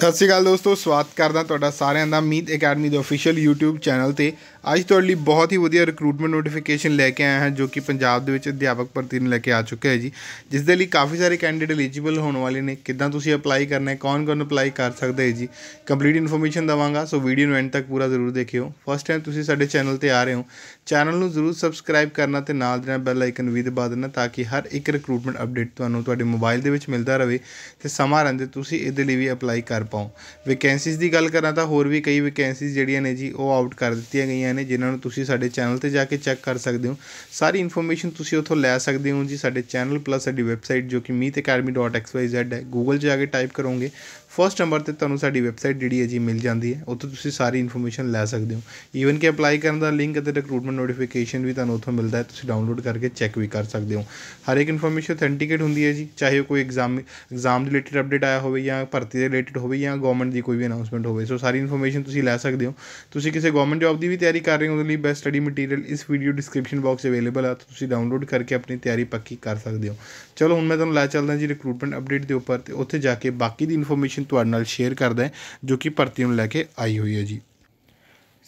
ਸਤਿ ਸ਼੍ਰੀ ਅਕਾਲ ਦੋਸਤੋ ਸਵਾਗਤ ਕਰਦਾ ਤੁਹਾਡਾ ਸਾਰਿਆਂ ਦਾ ਮੀਤ ਅਕੈਡਮੀ ਦੇ ਅਫੀਸ਼ੀਅਲ YouTube ਚੈਨਲ ਤੇ ਅੱਜ ਤੁਹਾਡੇ ਲਈ ਬਹੁਤ ਹੀ ਵਧੀਆ ਰਿਕਰੂਟਮੈਂਟ ਨੋਟੀਫਿਕੇਸ਼ਨ ਲੈ ਕੇ ਆਇਆ ਹਾਂ ਜੋ ਕਿ ਪੰਜਾਬ ਦੇ ਵਿੱਚ ਅਧਿਆਪਕ ਭਰਤੀ ਨੂੰ ਲੈ ਕੇ ਆ ਚੁੱਕਾ ਹੈ ਜੀ ਜਿਸ ਦੇ ਲਈ ਕਾਫੀ ਸਾਰੇ ਕੈਂਡੀਡੇਟ ਐਲੀਜੀਬਲ ਹੋਣ ਵਾਲੇ ਨੇ ਕਿੱਦਾਂ ਤੁਸੀਂ ਅਪਲਾਈ ਕਰਨਾ ਹੈ ਕੌਣ ਕੌਣ ਅਪਲਾਈ ਕਰ ਸਕਦਾ ਹੈ ਜੀ ਕੰਪਲੀਟ ਇਨਫੋਰਮੇਸ਼ਨ ਦਵਾਂਗਾ ਸੋ ਵੀਡੀਓ ਨੂੰ ਐਂਡ ਤੱਕ ਪੂਰਾ ਜ਼ਰੂਰ ਦੇਖਿਓ ਫਸਟ ਟਾਈਮ ਤੁਸੀਂ ਸਾਡੇ ਚੈਨਲ ਤੇ ਆ ਰਹੇ ਹੋ ਚੈਨਲ ਨੂੰ ਜ਼ਰੂਰ ਸਬਸਕ੍ਰਾਈਬ ਕਰਨਾ ਤੇ ਨਾਲ ਦੇ ਨਾਲ ਬੈਲ ਆਈਕਨ ਵੀ ਦਬਾ ਦੇਣਾ ਤਾਂ ਕਿ ਹਰ ਇੱਕ ਰਿਕਰੂਟਮੈਂਟ ਅਪਡੇਟ ਤੁਹਾਨੂੰ ਤੁਹਾਡੇ ਮੋਬਾਈਲ ਦੇ ਵਿੱਚ ਮਿਲਦਾ ਰਹੇ ਤੇ ਸਮਾਂ ਰਹਿੰਦੇ ਤੁਸੀਂ ਇਹਦੇ ਲਈ ਵੀ ਅਪਲਾਈ ਕਰ ਪਾਓ ਵੈਕੈਂਸੀਜ਼ ਦੀ ਗੱਲ ਕਰਾਂ ਤਾਂ ਹੋਰ ਵੀ ਕਈ ਵੈਕੈਂਸੀਜ਼ ਜਿਹੜੀਆਂ ਨੇ ਜੀ ਉਹ ਆਊਟ ਕਰ ਦਿੱਤੀਆਂ ਗਈਆਂ ਨੇ ਜਿਨ੍ਹਾਂ ਨੂੰ ਤੁਸੀਂ ਸਾਡੇ ਚੈਨਲ ਤੇ ਜਾ ਕੇ ਚੈੱਕ ਕਰ ਸਕਦੇ ਹੋ ਸਾਰੀ ਇਨਫੋਰਮੇਸ਼ਨ ਤੁਸੀਂ ਉੱਥੋਂ ਲੈ ਸਕਦੇ ਹੋ ਜੀ ਸਾਡੇ ਚੈਨਲ ਪਲੱਸ ਸਾਡੀ ਵੈਬਸਾਈਟ ਜੋ ਕਿ meetacademy.xyz ਹੈ ਗੂਗਲ 'ਚ ਜਾ ਕੇ ਟਾਈਪ ਕਰੋਗੇ ਫਰਸਟ ਨੰਬਰ ਤੇ ਤੁਹਾਨੂੰ ਸਾਡੀ ਵੈਬਸਾਈਟ ਜਿਹੜੀ ਹੈ ਜੀ ਮਿਲ ਜਾਂਦੀ ਹੈ ਉੱਥੋਂ ਤੁਸੀਂ ਸਾਰੀ ਇਨਫੋਰਮੇਸ਼ਨ ਲੈ ਸਕਦੇ ਹੋ ਈਵਨ ਕਿ ਅਪਲਾਈ ਕਰਨ ਦਾ ਲਿੰਕ ਅਤੇ ਰਿਕਰੂਟਮੈਂਟ ਨੋਟੀਫਿਕੇਸ਼ਨ ਵੀ ਤੁਹਾਨੂੰ ਉੱਥੋਂ ਮਿਲਦਾ ਹੈ ਤੁਸੀਂ ਡਾਊਨਲੋਡ ਕਰਕੇ ਚੈੱਕ ਵੀ ਕਰ ਸਕਦੇ ਹੋ ਹਰ ਇੱਕ ਇਨਫੋਰਮੇਸ਼ਨ ਅਥੈਂਟੀਕੇਟ ਹੁੰਦੀ ਹੈ ਜੀ ਚਾਹੇ ਕੋਈ ਐਗਜ਼ਾਮ ਐਗਜ਼ਾਮ ਰਿਲੇਟਡ ਅਪਡੇਟ ਆਇਆ ਹੋਵੇ ਜਾਂ ਭਰਤੀ ਦੇ ਰਿਲੇਟਡ ਹੋਵੇ ਹੋਵੇ ਜਾਂ ਗਵਰਨਮੈਂਟ ਦੀ ਕੋਈ ਵੀ ਅਨਾਉਂਸਮੈਂਟ ਹੋਵੇ ਸੋ ਸਾਰੀ ਇਨਫੋਰਮੇਸ਼ਨ ਤੁਸੀਂ ਲੈ ਸਕਦੇ ਹੋ ਤੁਸੀਂ ਕਿਸੇ ਗਵਰਨਮੈਂਟ ਜੌਬ ਦੀ ਵੀ ਤਿਆਰੀ ਕਰ ਰਹੇ ਹੋ ਉਹਦੇ ਲਈ ਬੈਸਟ ਸਟੱਡੀ ਮਟੀਰੀਅਲ ਇਸ ਵੀਡੀਓ ਡਿਸਕ੍ਰਿਪਸ਼ਨ ਬਾਕਸ ਅਵੇਲੇਬਲ ਆ ਤੁਸੀਂ ਡਾਊਨਲੋਡ ਕਰਕੇ ਆਪਣੀ ਤਿਆਰੀ ਪੱਕੀ ਕਰ ਸਕਦੇ ਹੋ ਚਲੋ ਹੁਣ ਮੈਂ ਤੁਹਾਨੂੰ ਲੈ ਚੱਲਦਾ ਜੀ ਰਿਕਰੂਟਮੈਂਟ ਅਪਡੇਟ ਦੇ ਉੱਪਰ ਤੇ ਉੱਥੇ ਜਾ ਕੇ ਬਾਕੀ ਦੀ ਇਨਫੋਰਮੇਸ਼ਨ ਤੁਹਾਡੇ ਨਾਲ ਸ਼ੇਅਰ ਕਰਦਾ ਜੋ ਕਿ ਭਰਤੀ ਨੂੰ ਲੈ ਕੇ ਆਈ ਹੋਈ ਹੈ ਜੀ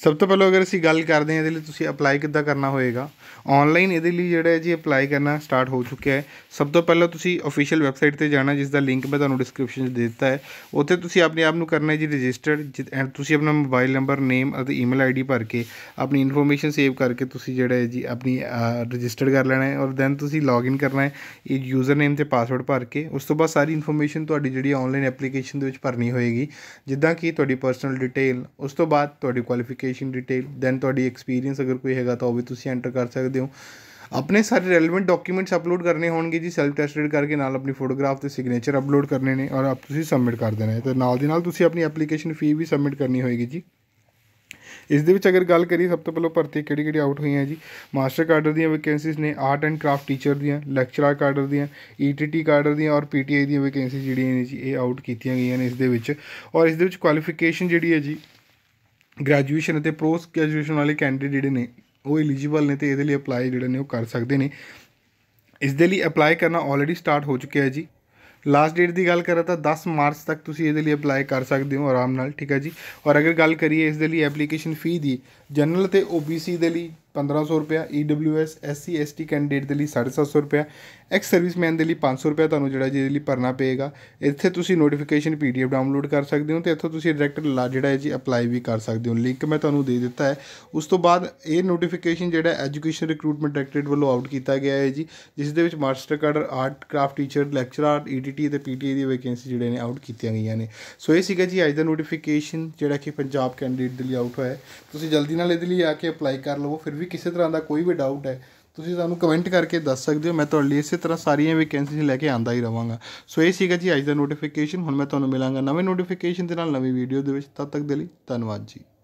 ਸਭ ਤੋਂ ਪਹਿਲਾਂ ਅਗਰ ਅਸੀਂ ਗੱਲ ਕਰਦੇ ਹਾਂ ਇਹਦੇ ਲਈ ਤੁਸੀਂ ਅਪਲਾਈ ਕਿੱਦਾਂ ਕਰਨਾ ਹੋਏਗਾ ਆਨਲਾਈਨ ਇਹਦੇ ਲਈ ਜਿਹੜਾ ਹੈ ਜੀ ਅਪਲਾਈ ਕਰਨਾ ਸਟਾਰਟ ਹੋ ਚੁੱਕਿਆ ਹੈ ਸਭ ਤੋਂ ਪਹਿਲਾਂ ਤੁਸੀਂ ਅਫੀਸ਼ੀਅਲ ਵੈਬਸਾਈਟ ਤੇ ਜਾਣਾ ਜਿਸ ਦਾ ਲਿੰਕ ਮੈਂ ਤੁਹਾਨੂੰ ਡਿਸਕ੍ਰਿਪਸ਼ਨ 'ਚ ਦੇ ਦਿੱਤਾ ਹੈ ਉੱਥੇ ਤੁਸੀਂ ਆਪਣੇ ਆਪ ਨੂੰ ਕਰਨਾ ਹੈ ਜੀ ਰਜਿਸਟਰਡ ਐਂਡ ਤੁਸੀਂ ਆਪਣਾ ਮੋਬਾਈਲ ਨੰਬਰ ਨੇਮ ਅਤੇ ਈਮੇਲ ਆਈਡੀ ਭਰ ਕੇ ਆਪਣੀ ਇਨਫੋਰਮੇਸ਼ਨ ਸੇਵ ਕਰਕੇ ਤੁਸੀਂ ਜਿਹੜਾ ਹੈ ਜੀ ਆਪਣੀ ਰਜਿਸਟਰਡ ਕਰ ਲੈਣਾ ਹੈ ਔਰ ਦੈਨ ਤੁਸੀਂ ਲੌਗਇਨ ਕਰਨਾ ਹੈ ਇਹ ਯੂਜ਼ਰ ਨੇਮ ਤੇ ਪਾਸਵਰਡ ਭਰ ਕੇ ਉਸ ਤੋਂ ਬਾਅਦ ਸਾਰੀ ਇਨਫੋਰਮੇਸ਼ਨ ਤੁਹਾਡੀ ਜਿਹੜੀ ਆਨਲਾਈਨ ਐਪਲੀਕੇਸ਼ਨ ਦੇ ਵਿੱਚ ਭਰਨੀ ਹੋਏਗੀ ਜਿੱਦਾਂ ਕਿ ਤੁਹਾਡੀ ਪਰਸਨਲ ਡਿਟੇਲ ਉਸ ਤੋਂ ਬਾਅਦ ਤੁਹਾਡੀ ਕੁਆਲੀਫਿਕੇਸ਼ਨ ਲੋਕੇਸ਼ਨ ਡਿਟੇਲ ਦੈਨ ਤੁਹਾਡੀ ਐਕਸਪੀਰੀਅੰਸ ਅਗਰ ਕੋਈ ਹੈਗਾ ਤਾਂ ਉਹ ਵੀ ਤੁਸੀਂ ਐਂਟਰ ਕਰ ਸਕਦੇ ਹੋ ਆਪਣੇ ਸਾਰੇ ਰੈਲੇਵੈਂਟ ਡਾਕੂਮੈਂਟਸ ਅਪਲੋਡ ਕਰਨੇ ਹੋਣਗੇ ਜੀ ਸੈਲਫ ਟੈਸਟਡ ਕਰਕੇ ਨਾਲ ਆਪਣੀ ਫੋਟੋਗ੍ਰਾਫ ਤੇ ਸਿਗਨੇਚਰ ਅਪਲੋਡ ਕਰਨੇ ਨੇ ਔਰ ਆਪ ਤੁਸੀਂ ਸਬਮਿਟ ਕਰ ਦੇਣਾ ਹੈ ਤੇ ਨਾਲ ਦੀ ਨਾਲ ਤੁਸੀਂ ਆਪਣੀ ਐਪਲੀਕੇਸ਼ਨ ਫੀ ਵੀ ਸਬਮਿਟ ਕਰਨੀ ਹੋਏਗੀ ਜੀ ਇਸ ਦੇ ਵਿੱਚ ਅਗਰ ਗੱਲ ਕਰੀਏ ਸਭ ਤੋਂ ਪਹਿਲਾਂ ਭਰਤੀ ਕਿਹੜੀ ਕਿਹੜੀ ਆਊਟ ਹੋਈਆਂ ਜੀ ਮਾਸਟਰ ਕਾਡਰ ਦੀਆਂ ਵੈਕੈਂਸੀਜ਼ ਨੇ ਆਰਟ ਐਂਡ ਕਰਾਫਟ ਟੀਚਰ ਦੀਆਂ ਲੈਕਚਰਰ ਕਾਡਰ ਦੀਆਂ ਈਟੀਟੀ e ਕਾਡਰ ਦੀਆਂ ਔਰ ਪੀਟੀਆਈ ਦੀਆਂ ਵੈਕੈਂਸੀ ਜਿਹੜੀਆਂ ਨੇ ਜੀ ਇਹ ਆਊਟ ਕੀਤੀਆਂ ਗਈਆਂ ਨੇ ਇਸ ਦੇ ਵਿੱਚ ਔਰ ਇਸ ਦੇ ਵਿੱਚ ਕੁਆਲੀਫਿਕੇਸ਼ਨ ਜਿਹੜੀ ਹੈ ਜੀ ਗ੍ਰੈਜੂਏਸ਼ਨ ਅਤੇ ਪੋਸਟ ਗ੍ਰੈਜੂਏਸ਼ਨ ਵਾਲੇ ਕੈਂਡੀਡੇਟ ਜਿਹੜੇ ਨੇ ਉਹ ਐਲੀਜੀਬਲ ਨੇ ਤੇ ਇਹਦੇ ਲਈ ਅਪਲਾਈ ਜਿਹੜੇ ਨੇ ਉਹ ਕਰ ਸਕਦੇ ਨੇ ਇਸ ਦੇ ਲਈ ਅਪਲਾਈ ਕਰਨਾ ਆਲਰੇਡੀ ਸਟਾਰਟ ਹੋ ਚੁੱਕਿਆ ਹੈ ਜੀ ਲਾਸਟ ਡੇਟ ਦੀ ਗੱਲ ਕਰਾਂ ਤਾਂ 10 ਮਾਰਚ ਤੱਕ ਤੁਸੀਂ ਇਹਦੇ ਲਈ ਅਪਲਾਈ ਕਰ ਸਕਦੇ ਹੋ ਆਰਾਮ ਨਾਲ ਠੀਕ ਹੈ ਜੀ ਔਰ ਅਗਰ ਗੱਲ ਕਰੀਏ ਇਸ ਦੇ ਲਈ ਐਪਲੀਕੇਸ਼ਨ ਫੀ ਦੀ ਜਨਰਲ ਤੇ ਓਬੀਸੀ ਦੇ ਲਈ 1500 ਰੁਪਿਆ EWS SC ST ਕੈਂਡੀਡੇਟ ਦੇ ਲਈ 750 ਰੁਪਿਆ ਐਕਸ ਸਰਵਿਸਮੈਨ ਦੇ ਲਈ 500 ਰੁਪਿਆ ਤੁਹਾਨੂੰ ਜਿਹੜਾ ਜਿਹਦੇ ਲਈ ਭਰਨਾ ਪਏਗਾ ਇੱਥੇ ਤੁਸੀਂ ਨੋਟੀਫਿਕੇਸ਼ਨ ਪੀਡੀਐਫ ਡਾਊਨਲੋਡ ਕਰ ਸਕਦੇ ਹੋ ਤੇ ਇੱਥੋਂ ਤੁਸੀਂ ਡਾਇਰੈਕਟ ਜਿਹੜਾ ਹੈ ਜੀ ਅਪਲਾਈ ਵੀ ਕਰ ਸਕਦੇ ਹੋ ਲਿੰਕ ਮੈਂ ਤੁਹਾਨੂੰ ਦੇ ਦਿੱਤਾ ਹੈ ਉਸ ਤੋਂ ਬਾਅਦ ਇਹ ਨੋਟੀਫਿਕੇਸ਼ਨ ਜਿਹੜਾ ਐਜੂਕੇਸ਼ਨ ਰਿਕਰੂਟਮੈਂਟ ਡਾਇਰੈਕਟਰੇਟ ਵੱਲੋਂ ਆਊਟ ਕੀਤਾ ਗਿਆ ਹੈ ਜੀ ਜਿਸ ਦੇ ਵਿੱਚ master cadre art craft teacher lecturer ETT ਤੇ ਪੀਟੀਏ ਦੀ ਵੈਕੈਂਸੀ ਜਿਹੜੇ ਨੇ ਆਊਟ ਕੀਤੀਆਂ ਗਈਆਂ ਨੇ ਸੋ ਇਹ ਸੀਗਾ ਜੀ ਅੱਜ ਦਾ ਨੋਟੀਫਿਕੇਸ਼ਨ ਜਿਹੜਾ ਕਿ ਪੰਜਾਬ ਕੈਂਡੀਡੇਟ ਦੇ ਲਈ ਆਊਟ ਹੋਇਆ ਤੁਸੀਂ ਜਲਦੀ ਨਾਲ ਇਹਦੇ ਲਈ ਆ ਕੇ ਅਪਲਾਈ ਕਰ ਲਵੋ ਫਿਰ ਵੀ ਕਿਸੇ ਤਰ੍ਹਾਂ ਦਾ ਕੋਈ ਵੀ ਡਾਊਟ ਹੈ ਤੁਸੀਂ ਸਾਨੂੰ ਕਮੈਂਟ ਕਰਕੇ ਦੱਸ ਸਕਦੇ ਹੋ ਮੈਂ ਤੁਹਾਡੇ ਲਈ ਇਸੇ ਤਰ੍ਹਾਂ ਸਾਰੀਆਂ ਵੈਕੈਂਸੀਜ਼ ਲੈ ਕੇ ਆਂਦਾ ਹੀ ਰਵਾਂਗਾ ਸੋ ਇਹ ਸੀਗਾ ਜੀ ਅੱਜ ਦਾ ਨੋਟੀਫਿਕੇਸ਼ਨ ਹੁਣ ਮੈਂ ਤੁਹਾਨੂੰ ਮਿਲਾਂਗਾ ਨਵੇਂ ਨੋਟੀਫਿਕੇਸ਼ਨ ਦੇ ਨਾਲ ਨਵੀਂ ਵੀਡੀਓ ਦੇ ਵਿੱਚ ਤਦ ਤੱਕ ਦੇ ਲਈ ਧੰਨਵਾਦ ਜੀ